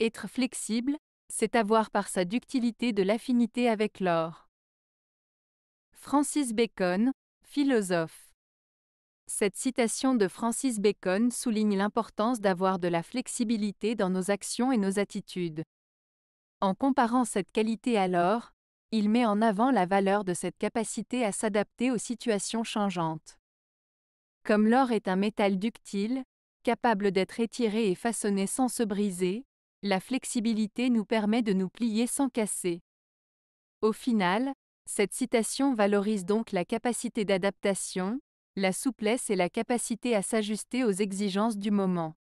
Être flexible, c'est avoir par sa ductilité de l'affinité avec l'or. Francis Bacon, philosophe. Cette citation de Francis Bacon souligne l'importance d'avoir de la flexibilité dans nos actions et nos attitudes. En comparant cette qualité à l'or, il met en avant la valeur de cette capacité à s'adapter aux situations changeantes. Comme l'or est un métal ductile, capable d'être étiré et façonné sans se briser, la flexibilité nous permet de nous plier sans casser. Au final, cette citation valorise donc la capacité d'adaptation, la souplesse et la capacité à s'ajuster aux exigences du moment.